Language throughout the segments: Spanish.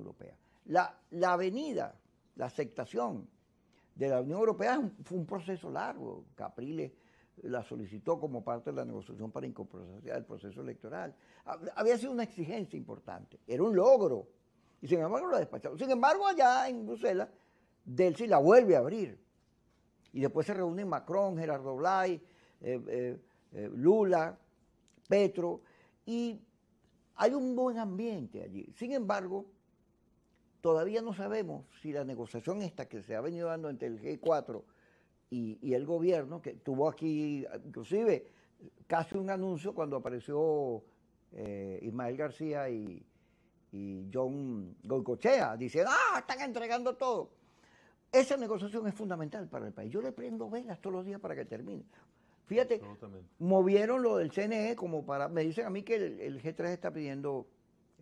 Europea. La, la venida, la aceptación de la Unión Europea fue un proceso largo. Capriles la solicitó como parte de la negociación para incorporarse al proceso electoral. Había sido una exigencia importante, era un logro. Y sin embargo lo despacharon. Sin embargo, allá en Bruselas, Delcy la vuelve a abrir. Y después se reúnen Macron, Gerardo Blay, eh, eh, eh, Lula, Petro, y hay un buen ambiente allí. Sin embargo, Todavía no sabemos si la negociación esta que se ha venido dando entre el G4 y, el gobierno, que tuvo aquí inclusive casi un anuncio cuando apareció eh, Ismael García y, John Golcochea diciendo, ah, están entregando todo. Esa negociación es fundamental para el país. Yo le prendo velas todos los días para que termine. Fíjate, movieron lo del CNE como para... Me dicen a mí que el, G3 está pidiendo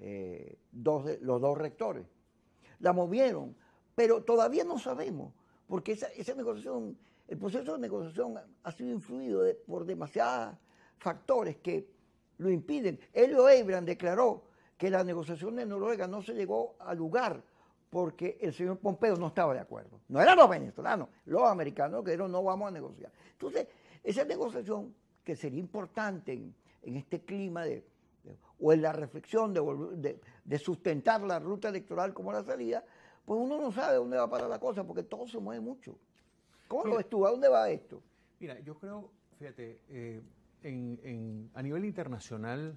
eh, los dos rectores la movieron, pero todavía no sabemos, porque esa, negociación, el proceso de negociación ha sido influido por demasiados factores que lo impiden. Elio Ebran declaró que la negociación de Noruega no se llegó a lugar porque el señor Pompeo no estaba de acuerdo. No eran los venezolanos, los americanos que dijeron no vamos a negociar. Entonces, esa negociación que sería importante en este clima de, o en la reflexión de, sustentar la ruta electoral como la salida, pues uno no sabe dónde va para la cosa, porque todo se mueve mucho. ¿Cómo lo ves tú? ¿A dónde va esto? Mira, yo creo, fíjate, eh, a nivel internacional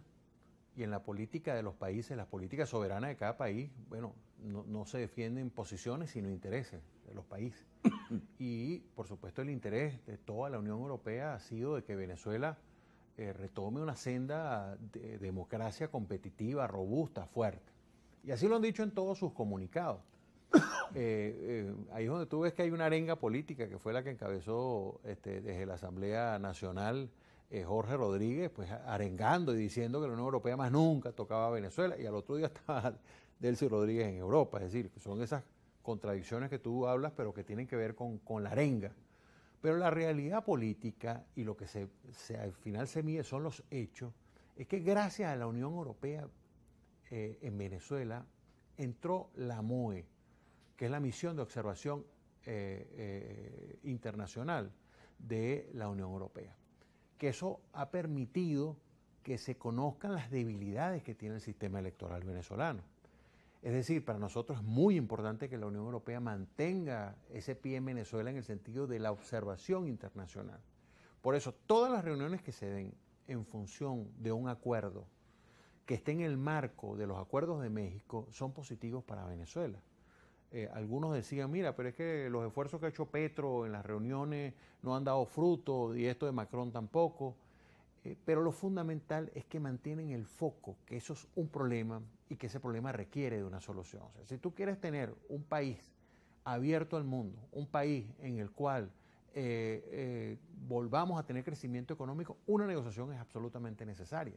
y en la política de los países, la política soberana de cada país, bueno, no se defienden posiciones sino intereses de los países. y, por supuesto, el interés de toda la Unión Europea ha sido de que Venezuela eh, retome una senda de democracia competitiva, robusta, fuerte. Y así lo han dicho en todos sus comunicados. Eh, eh, ahí es donde tú ves que hay una arenga política que fue la que encabezó este, desde la Asamblea Nacional Jorge Rodríguez, pues arengando y diciendo que la Unión Europea más nunca tocaba a Venezuela y al otro día estaba Delcy Rodríguez en Europa. Es decir, son esas contradicciones que tú hablas, pero que tienen que ver con, con la arenga pero la realidad política y lo que se, al final se mide son los hechos, es que gracias a la Unión Europea eh, en Venezuela entró la MOE, que es la misión de observación eh, eh, internacional de la Unión Europea, que eso ha permitido que se conozcan las debilidades que tiene el sistema electoral venezolano. Es decir, para nosotros es muy importante que la Unión Europea mantenga ese pie en Venezuela en el sentido de la observación internacional. Por eso, todas las reuniones que se den en función de un acuerdo que esté en el marco de los acuerdos de México son positivos para Venezuela. Eh, algunos decían, mira, pero es que los esfuerzos que ha hecho Petro en las reuniones no han dado fruto y esto de Macron tampoco. Eh, pero lo fundamental es que mantienen el foco, que eso es un problema y que ese problema requiere de una solución. si tú quieres tener un país abierto al mundo, un país en el cual eh, eh, volvamos a tener crecimiento económico, una negociación es absolutamente necesaria.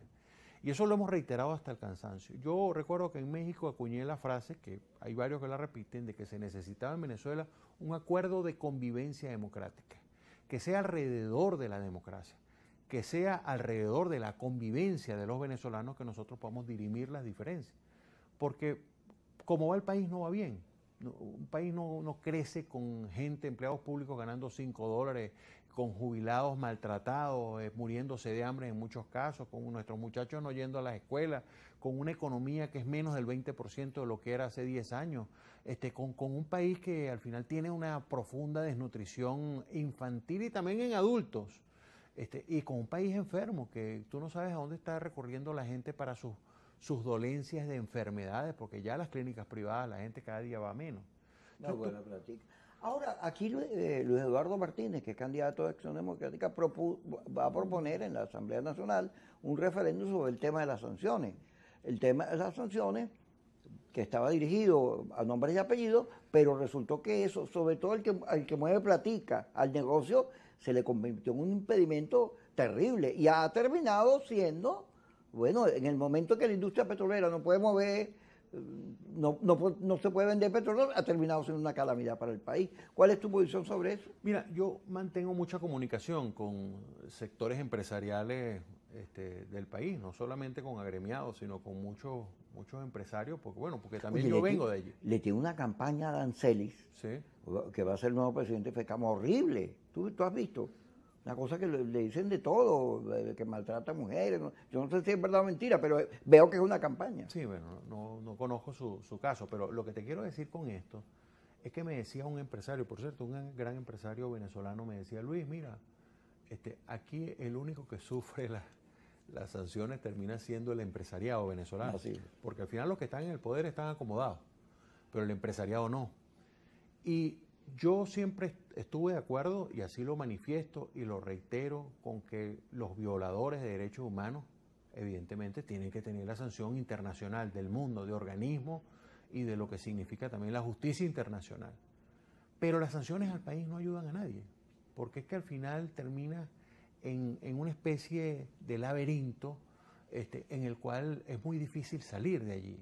Y eso lo hemos reiterado hasta el cansancio. Yo recuerdo que en México acuñé la frase, que hay varios que la repiten, de que se necesitaba en Venezuela un acuerdo de convivencia democrática, que sea alrededor de la democracia que sea alrededor de la convivencia de los venezolanos que nosotros podamos dirimir las diferencias. Porque como va el país no va bien. Un país no, crece con gente, empleados públicos ganando 5 dólares, con jubilados maltratados, eh, muriéndose de hambre en muchos casos, con nuestros muchachos no yendo a las escuelas, con una economía que es menos del 20% de lo que era hace 10 años, este, con, con un país que al final tiene una profunda desnutrición infantil y también en adultos este, y con un país enfermo que tú no sabes a dónde está recorriendo la gente para sus, sus dolencias de enfermedades, porque ya las clínicas privadas la gente cada día va menos. no, buena Ahora, aquí eh, Luis Eduardo Martínez, que es candidato de Acción Democrática, va a proponer en la Asamblea Nacional un referéndum sobre el tema de las sanciones. El tema de las sanciones que estaba dirigido a nombres y apellidos, pero resultó que eso, sobre todo el que, el que mueve platica al negocio, se le convirtió en un impedimento terrible y ha terminado siendo, bueno, en el momento que la industria petrolera no puede mover, mm, no, se puede vender petróleo, ha terminado siendo una calamidad para el país. ¿Cuál es tu posición sobre eso? Mira, yo mantengo mucha comunicación con sectores empresariales este, del país, no solamente con agremiados, sino con muchos muchos empresarios, porque bueno, porque también yo vengo de allí. Le tiene una campaña a Dancelis, que va a ser el nuevo presidente fue horrible. ¿Tú, tú has visto. Una cosa que le, dicen de todo, que maltrata a mujeres. yo no sé si es verdad o mentira, pero eh, veo que es una campaña. Sí, bueno, no, no conozco su, su, caso, pero lo que te quiero decir con esto es que me decía un empresario, por cierto, un gran empresario venezolano me decía, Luis, mira, este, aquí el único que sufre la, las sanciones termina siendo el empresariado venezolano. Porque al final los que están en el poder están acomodados, pero el empresariado no. Y yo siempre estuve de acuerdo, y así lo manifiesto y lo reitero, con que los violadores de derechos humanos evidentemente tienen que tener la sanción internacional del mundo, de organismos y de lo que significa también la justicia internacional. Pero las sanciones al país no ayudan a nadie, porque es que al final termina en, una especie de laberinto este, en el cual es muy difícil salir de allí.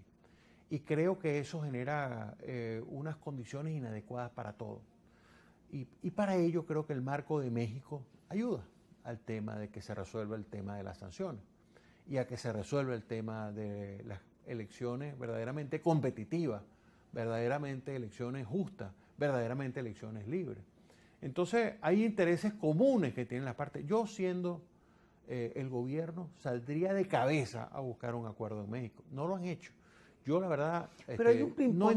Y creo que eso genera eh, unas condiciones inadecuadas para todo. Y, y para ello creo que el marco de México ayuda al tema de que se resuelva el tema de las sanciones y a que se resuelva el tema de las elecciones verdaderamente competitivas, verdaderamente elecciones justas, verdaderamente elecciones libres. Entonces hay intereses comunes que tienen las partes. Yo siendo eh, el gobierno saldría de cabeza a buscar un acuerdo en México. No lo han hecho. Yo la verdad... Pero hay este, un